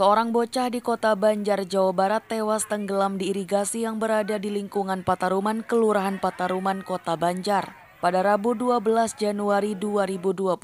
Seorang bocah di kota Banjar, Jawa Barat tewas tenggelam di irigasi yang berada di lingkungan Pataruman, Kelurahan Pataruman, Kota Banjar pada Rabu 12 Januari 2022.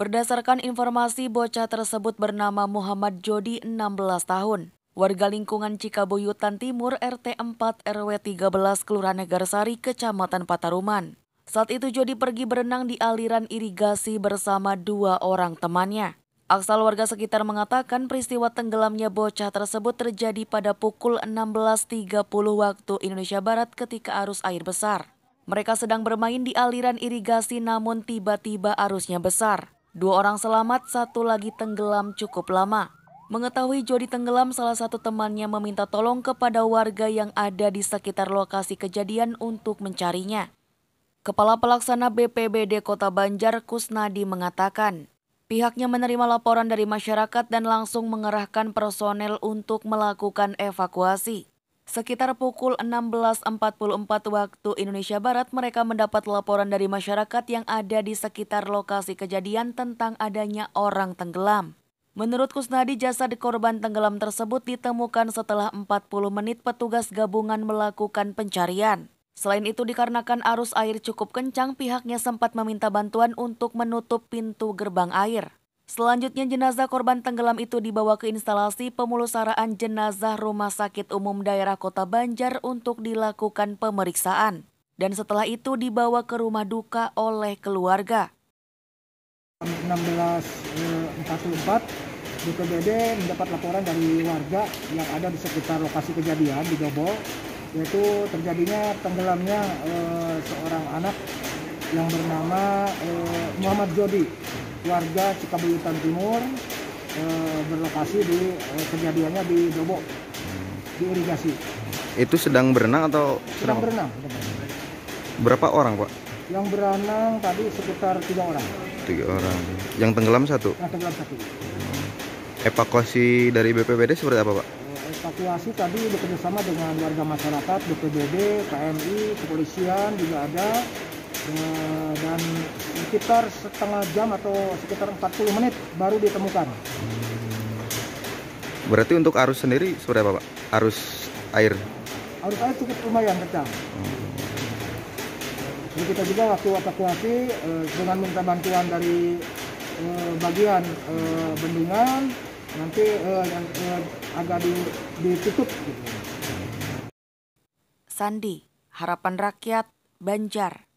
Berdasarkan informasi, bocah tersebut bernama Muhammad Jodi, 16 tahun. Warga lingkungan Cikabuyutan Timur RT 4 RW 13 Kelurahan Negarsari, Kecamatan Pataruman. Saat itu Jodi pergi berenang di aliran irigasi bersama dua orang temannya. Aksal warga sekitar mengatakan peristiwa tenggelamnya bocah tersebut terjadi pada pukul 16.30 waktu Indonesia Barat ketika arus air besar. Mereka sedang bermain di aliran irigasi namun tiba-tiba arusnya besar. Dua orang selamat, satu lagi tenggelam cukup lama. Mengetahui Jody tenggelam, salah satu temannya meminta tolong kepada warga yang ada di sekitar lokasi kejadian untuk mencarinya. Kepala Pelaksana BPBD Kota Banjar Kusnadi mengatakan, Pihaknya menerima laporan dari masyarakat dan langsung mengerahkan personel untuk melakukan evakuasi. Sekitar pukul 16.44 waktu Indonesia Barat, mereka mendapat laporan dari masyarakat yang ada di sekitar lokasi kejadian tentang adanya orang tenggelam. Menurut Kusnadi, jasad korban tenggelam tersebut ditemukan setelah 40 menit petugas gabungan melakukan pencarian. Selain itu dikarenakan arus air cukup kencang, pihaknya sempat meminta bantuan untuk menutup pintu gerbang air. Selanjutnya jenazah korban tenggelam itu dibawa ke instalasi pemulusaraan jenazah Rumah Sakit Umum Daerah Kota Banjar untuk dilakukan pemeriksaan. Dan setelah itu dibawa ke rumah duka oleh keluarga. 1644 BPBD eh, mendapat laporan dari warga yang ada di sekitar lokasi kejadian di Gobol yaitu terjadinya tenggelamnya uh, seorang anak yang bernama uh, Muhammad Jodi warga Cikabuyutan Timur uh, berlokasi di uh, kejadiannya di Dobok di irigasi itu sedang berenang atau sedang, berenang, berenang berapa orang pak yang berenang tadi sekitar tiga orang tiga orang yang tenggelam satu yang tenggelam satu evakuasi dari BPBD seperti apa pak evakuasi tadi bekerjasama dengan warga masyarakat, BPBD, PMI, kepolisian juga ada eh, dan sekitar setengah jam atau sekitar 40 menit baru ditemukan. Berarti untuk arus sendiri seperti apa Pak? Arus air? Arus air cukup lumayan kencang. Hmm. Jadi kita juga waktu evakuasi eh, dengan minta bantuan dari eh, bagian bendungan nanti uh, uh, agak di, ditutup. Gitu. Sandi, Harapan Rakyat, Banjar.